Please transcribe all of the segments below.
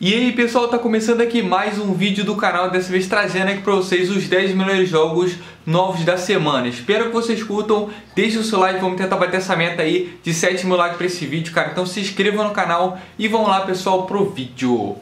E aí pessoal, tá começando aqui mais um vídeo do canal, dessa vez trazendo aqui pra vocês os 10 melhores jogos novos da semana. Espero que vocês curtam, deixe o seu like, vamos tentar bater essa meta aí de 7 mil likes pra esse vídeo, cara. Então se inscreva no canal e vamos lá pessoal pro vídeo.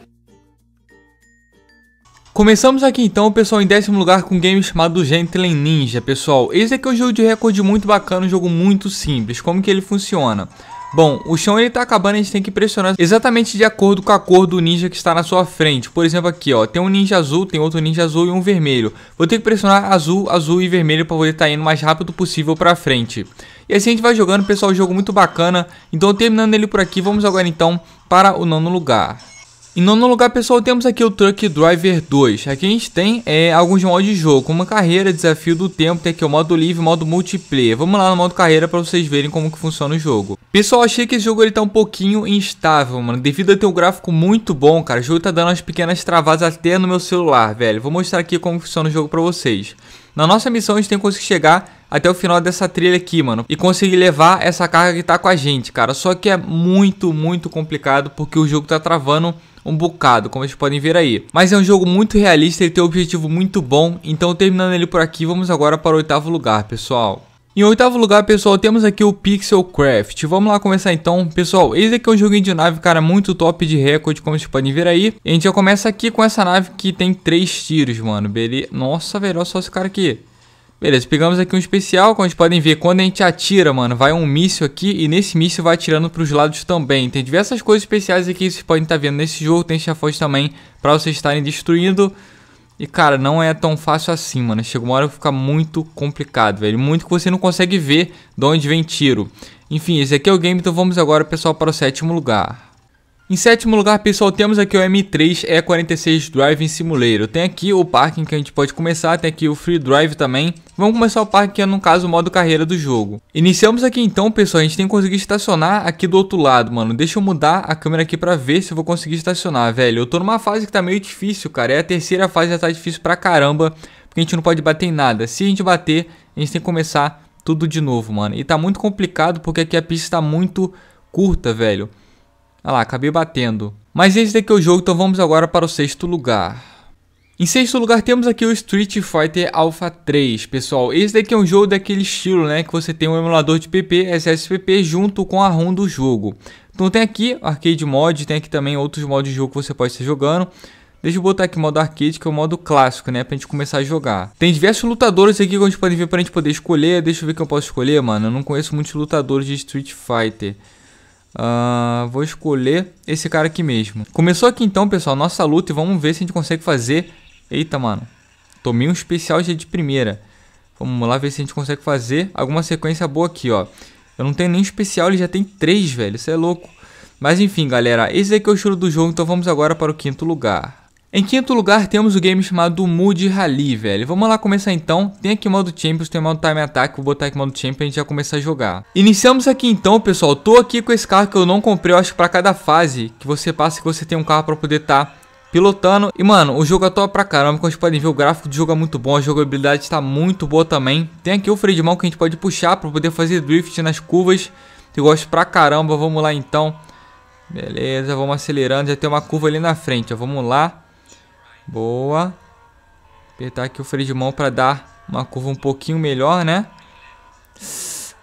Começamos aqui então, pessoal, em décimo lugar com um game chamado Gentleman Ninja, pessoal. Esse aqui é um jogo de recorde muito bacana, um jogo muito simples. Como que ele funciona? Bom, o chão ele tá acabando, a gente tem que pressionar exatamente de acordo com a cor do ninja que está na sua frente. Por exemplo, aqui, ó, tem um ninja azul, tem outro ninja azul e um vermelho. Vou ter que pressionar azul, azul e vermelho para poder estar tá indo o mais rápido possível para frente. E assim a gente vai jogando, pessoal, um jogo muito bacana. Então, terminando ele por aqui, vamos agora então para o nono lugar. Em nono lugar, pessoal, temos aqui o Truck Driver 2. Aqui a gente tem é, alguns modos de jogo, como carreira, desafio do tempo, tem aqui o modo livre, modo multiplayer. Vamos lá no modo carreira para vocês verem como que funciona o jogo. Pessoal, achei que esse jogo ele tá um pouquinho instável, mano, devido a ter um gráfico muito bom, cara. O jogo tá dando umas pequenas travadas até no meu celular, velho. Vou mostrar aqui como funciona o jogo para vocês. Na nossa missão, a gente tem que conseguir chegar até o final dessa trilha aqui, mano. E conseguir levar essa carga que tá com a gente, cara. Só que é muito, muito complicado porque o jogo tá travando um bocado, como vocês podem ver aí. Mas é um jogo muito realista, ele tem um objetivo muito bom, então terminando ele por aqui, vamos agora para o oitavo lugar, pessoal. Em oitavo lugar, pessoal, temos aqui o Pixel Craft. Vamos lá começar então. Pessoal, esse aqui é um joguinho de nave, cara, muito top de recorde, como vocês podem ver aí. E a gente já começa aqui com essa nave que tem três tiros, mano. Bele... Nossa, velho, olha só esse cara aqui. Beleza, pegamos aqui um especial, como vocês podem ver, quando a gente atira, mano, vai um míssil aqui e nesse míssil vai atirando pros lados também. Tem diversas coisas especiais aqui que vocês podem estar tá vendo nesse jogo, tem chafões também pra vocês estarem destruindo. E, cara, não é tão fácil assim, mano. Chega uma hora que fica muito complicado, velho. Muito que você não consegue ver de onde vem tiro. Enfim, esse aqui é o game, então vamos agora, pessoal, para o sétimo lugar. Em sétimo lugar, pessoal, temos aqui o M3 E46 Driving Simulator. Tem aqui o parking que a gente pode começar, tem aqui o Free Drive também. Vamos começar o parking que é, no caso, o modo carreira do jogo. Iniciamos aqui então, pessoal, a gente tem que conseguir estacionar aqui do outro lado, mano. Deixa eu mudar a câmera aqui pra ver se eu vou conseguir estacionar, velho. Eu tô numa fase que tá meio difícil, cara. É a terceira fase, já tá difícil pra caramba, porque a gente não pode bater em nada. Se a gente bater, a gente tem que começar tudo de novo, mano. E tá muito complicado porque aqui a pista tá muito curta, velho. Olha lá, acabei batendo. Mas esse daqui é o jogo, então vamos agora para o sexto lugar. Em sexto lugar temos aqui o Street Fighter Alpha 3, pessoal. Esse daqui é um jogo daquele estilo, né, que você tem um emulador de PP, SSPP junto com a ROM do jogo. Então tem aqui arcade mod, tem aqui também outros modos de jogo que você pode estar jogando. Deixa eu botar aqui modo arcade, que é o modo clássico, né? Pra gente começar a jogar. Tem diversos lutadores aqui que a gente pode ver pra gente poder escolher. Deixa eu ver o que eu posso escolher, mano. Eu não conheço muitos lutadores de Street Fighter. Uh, vou escolher esse cara aqui mesmo. Começou aqui então, pessoal, nossa luta e vamos ver se a gente consegue fazer... Eita, mano. Tomei um especial já de primeira. Vamos lá ver se a gente consegue fazer alguma sequência boa aqui, ó. Eu não tenho nem especial, ele já tem três, velho. Isso é louco. Mas enfim, galera, esse aqui é o estilo do jogo, então vamos agora para o quinto lugar. Em quinto lugar, temos o game chamado Mood Rally, velho. Vamos lá começar então. Tem aqui modo Champions, tem modo Time Attack. Vou botar aqui modo Champions a gente já começar a jogar. Iniciamos aqui então, pessoal. Tô aqui com esse carro que eu não comprei, eu acho, pra cada fase que você passa que você tem um carro pra poder tá pilotando. E, mano, o jogo é top pra caramba. Como vocês podem ver, o gráfico do jogo é muito bom. A jogabilidade tá muito boa também. Tem aqui o freio de mão que a gente pode puxar pra poder fazer drift nas curvas. Eu gosto pra caramba. Vamos lá então. Beleza, vamos acelerando. Já tem uma curva ali na frente, ó. Vamos lá. Boa. Apertar aqui o freio de mão para dar uma curva um pouquinho melhor, né?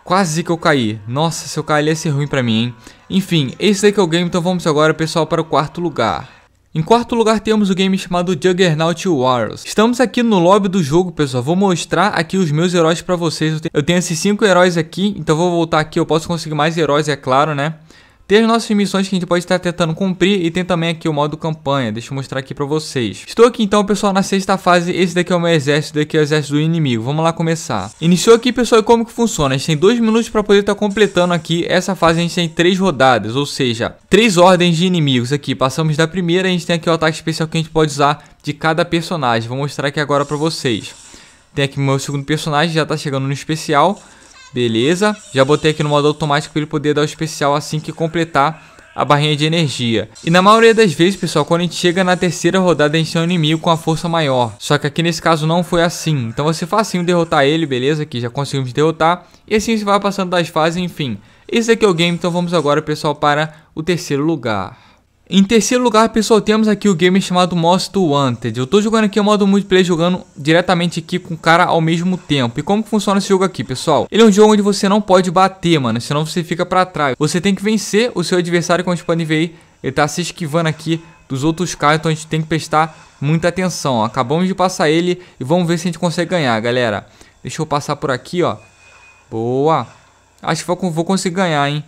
Quase que eu caí. Nossa, se eu cair ia ser ruim pra mim, hein? Enfim, esse daqui é o game, então vamos agora, pessoal, para o quarto lugar. Em quarto lugar temos o game chamado Juggernaut Wars. Estamos aqui no lobby do jogo, pessoal. Vou mostrar aqui os meus heróis pra vocês. Eu tenho esses cinco heróis aqui, então vou voltar aqui. Eu posso conseguir mais heróis, é claro, né? Tem as nossas missões que a gente pode estar tentando cumprir e tem também aqui o modo campanha. Deixa eu mostrar aqui para vocês. Estou aqui então, pessoal, na sexta fase. Esse daqui é o meu exército, daqui é o exército do inimigo. Vamos lá começar. Iniciou aqui, pessoal, e como que funciona? A gente tem dois minutos para poder estar tá completando aqui. Essa fase a gente tem três rodadas, ou seja, três ordens de inimigos aqui. Passamos da primeira, a gente tem aqui o ataque especial que a gente pode usar de cada personagem. Vou mostrar aqui agora para vocês. Tem aqui meu segundo personagem, já está chegando no especial. Beleza, já botei aqui no modo automático para ele poder dar o especial assim que completar a barrinha de energia. E na maioria das vezes, pessoal, quando a gente chega na terceira rodada, a gente tem um inimigo com a força maior. Só que aqui nesse caso não foi assim. Então você facinho derrotar ele, beleza? Aqui já conseguimos derrotar. E assim você vai passando das fases, enfim. Esse aqui é o game, então vamos agora, pessoal, para o terceiro lugar. Em terceiro lugar, pessoal, temos aqui o game chamado Most Wanted. Eu estou jogando aqui o modo multiplayer, jogando diretamente aqui com o cara ao mesmo tempo. E como que funciona esse jogo aqui, pessoal? Ele é um jogo onde você não pode bater, mano, senão você fica pra trás. Você tem que vencer o seu adversário, como gente pode ver aí, ele tá se esquivando aqui dos outros caras, então a gente tem que prestar muita atenção. Ó. Acabamos de passar ele e vamos ver se a gente consegue ganhar, galera. Deixa eu passar por aqui, ó. Boa. Acho que vou conseguir ganhar, hein.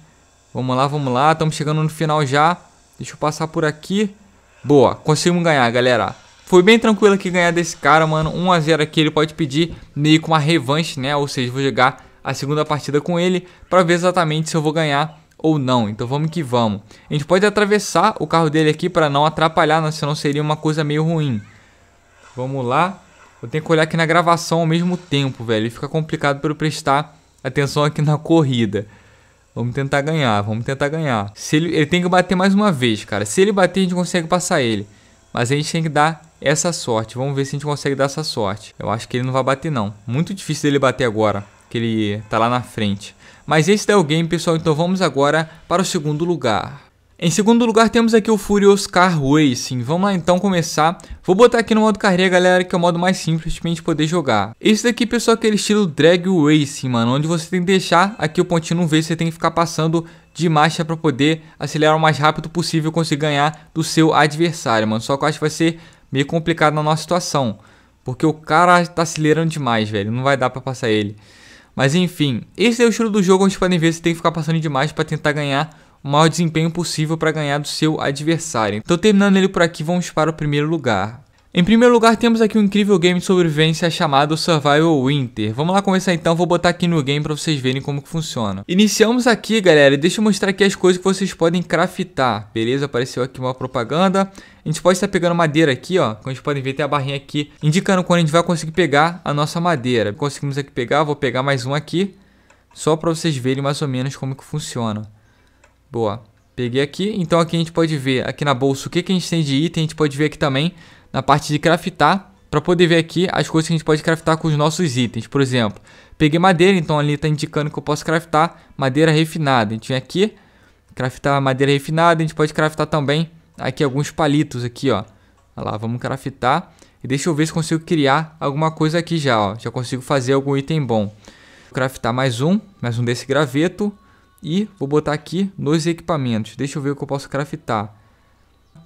Vamos lá, vamos lá. Estamos chegando no final já. Deixa eu passar por aqui. Boa, conseguimos ganhar, galera. Foi bem tranquilo aqui ganhar desse cara, mano. 1x0 aqui, ele pode pedir meio com uma revanche, né? Ou seja, vou jogar a segunda partida com ele para ver exatamente se eu vou ganhar ou não. Então vamos que vamos. A gente pode atravessar o carro dele aqui para não atrapalhar, né? senão seria uma coisa meio ruim. Vamos lá. Eu tenho que olhar aqui na gravação ao mesmo tempo, velho. Fica complicado para eu prestar atenção aqui na corrida. Vamos tentar ganhar, vamos tentar ganhar. Se ele, ele tem que bater mais uma vez, cara. Se ele bater, a gente consegue passar ele. Mas a gente tem que dar essa sorte. Vamos ver se a gente consegue dar essa sorte. Eu acho que ele não vai bater, não. Muito difícil dele bater agora, que ele tá lá na frente. Mas esse é o game, pessoal. Então vamos agora para o segundo lugar. Em segundo lugar, temos aqui o Furious Car Racing. Vamos lá então começar. Vou botar aqui no modo carreira, galera, que é o modo mais simples pra gente poder jogar. Esse daqui, pessoal, é aquele estilo Drag Racing, mano, onde você tem que deixar aqui o pontinho no V, você tem que ficar passando de marcha para poder acelerar o mais rápido possível conseguir ganhar do seu adversário, mano. Só que eu acho que vai ser meio complicado na nossa situação, porque o cara tá acelerando demais, velho, não vai dar para passar ele. Mas enfim, esse é o estilo do jogo onde podem ver, você tem que ficar passando demais para tentar ganhar o maior desempenho possível para ganhar do seu adversário. Então terminando ele por aqui, vamos para o primeiro lugar. Em primeiro lugar, temos aqui um incrível game de sobrevivência chamado Survival Winter. Vamos lá começar então, vou botar aqui no game para vocês verem como que funciona. Iniciamos aqui, galera, deixa eu mostrar aqui as coisas que vocês podem craftar. Beleza, apareceu aqui uma propaganda. A gente pode estar pegando madeira aqui, ó. Como vocês podem ver, tem a barrinha aqui indicando quando a gente vai conseguir pegar a nossa madeira. Conseguimos aqui pegar, vou pegar mais um aqui. Só para vocês verem mais ou menos como que funciona. Boa. Peguei aqui. Então aqui a gente pode ver aqui na bolsa o que, que a gente tem de item. A gente pode ver aqui também na parte de craftar. Para poder ver aqui as coisas que a gente pode craftar com os nossos itens. Por exemplo, peguei madeira. Então ali está indicando que eu posso craftar madeira refinada. A gente vem aqui. Craftar madeira refinada. A gente pode craftar também aqui alguns palitos aqui, ó. Olha lá, vamos craftar. E deixa eu ver se consigo criar alguma coisa aqui já, ó. Já consigo fazer algum item bom. Vou craftar mais um, mais um desse graveto. E vou botar aqui nos equipamentos. Deixa eu ver o que eu posso craftar.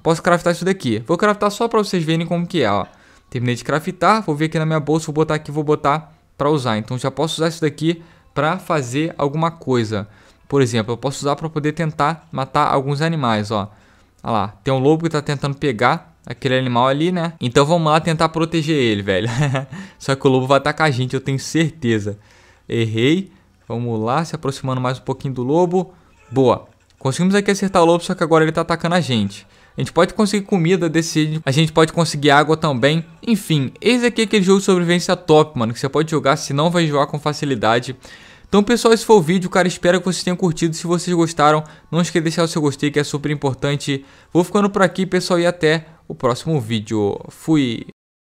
Posso craftar isso daqui. Vou craftar só para vocês verem como que é, ó. Terminei de craftar, vou vir aqui na minha bolsa, vou botar aqui, vou botar para usar. Então já posso usar isso daqui para fazer alguma coisa. Por exemplo, eu posso usar para poder tentar matar alguns animais, ó. Olha lá, tem um lobo que tá tentando pegar aquele animal ali, né? Então vamos lá tentar proteger ele, velho. Só que o lobo vai atacar a gente, eu tenho certeza. Errei. Vamos lá, se aproximando mais um pouquinho do lobo. Boa. Conseguimos aqui acertar o lobo, só que agora ele tá atacando a gente. A gente pode conseguir comida desse, a gente pode conseguir água também. Enfim, esse aqui é aquele jogo de sobrevivência top, mano, que você pode jogar, se não vai jogar com facilidade. Então, pessoal, esse foi o vídeo, cara. Espero que vocês tenham curtido. Se vocês gostaram, não esqueça de deixar o seu gostei, que é super importante. Vou ficando por aqui, pessoal, e até o próximo vídeo. Fui!